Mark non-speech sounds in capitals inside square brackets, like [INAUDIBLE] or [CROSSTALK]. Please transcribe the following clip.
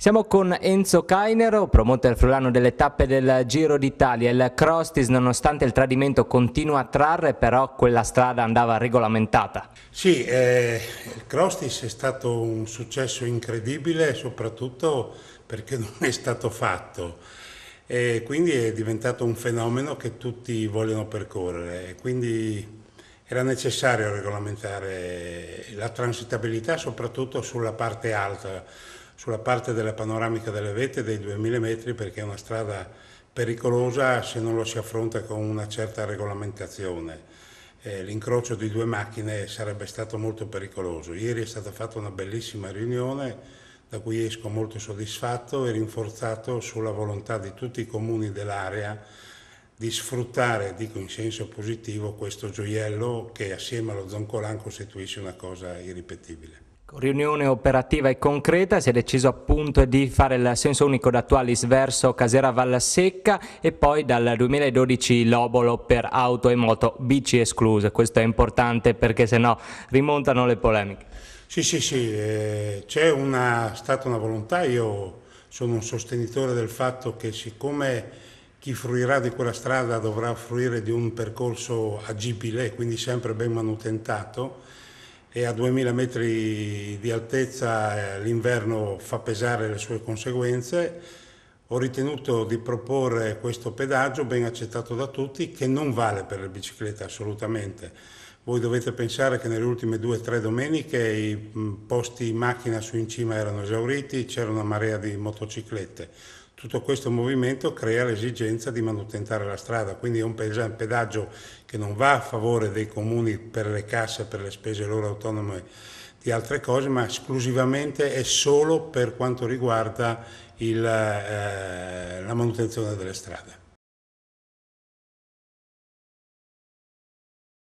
Siamo con Enzo Cainero, promotore al friulano delle tappe del Giro d'Italia. Il Crostis, nonostante il tradimento, continua a trarre, però quella strada andava regolamentata. Sì, eh, il Crostis è stato un successo incredibile, soprattutto perché [LAUGHS] non è stato fatto. E quindi è diventato un fenomeno che tutti vogliono percorrere. Quindi era necessario regolamentare la transitabilità, soprattutto sulla parte alta sulla parte della panoramica delle vette dei 2000 metri perché è una strada pericolosa se non lo si affronta con una certa regolamentazione. Eh, l'incrocio di due macchine sarebbe stato molto pericoloso. Ieri è stata fatta una bellissima riunione da cui esco molto soddisfatto e rinforzato sulla volontà di tutti i comuni dell'area di sfruttare, dico in senso positivo, questo gioiello che assieme allo zoncolan costituisce una cosa irripetibile. Riunione operativa e concreta, si è deciso appunto di fare il senso unico d'attualis verso Casera Vallasecca e poi dal 2012 l'obolo per auto e moto, bici escluse. Questo è importante perché sennò rimontano le polemiche. Sì, sì, sì, eh, c'è stata una volontà, io sono un sostenitore del fatto che siccome chi fruirà di quella strada dovrà fruire di un percorso agibile, quindi sempre ben manutentato, e a 2000 metri di altezza eh, l'inverno fa pesare le sue conseguenze, ho ritenuto di proporre questo pedaggio ben accettato da tutti che non vale per le biciclette assolutamente. Voi dovete pensare che nelle ultime due o tre domeniche i posti macchina su in cima erano esauriti, c'era una marea di motociclette tutto questo movimento crea l'esigenza di manutentare la strada, quindi è un pedaggio che non va a favore dei comuni per le casse, per le spese loro autonome di altre cose, ma esclusivamente è solo per quanto riguarda il, eh, la manutenzione delle strade.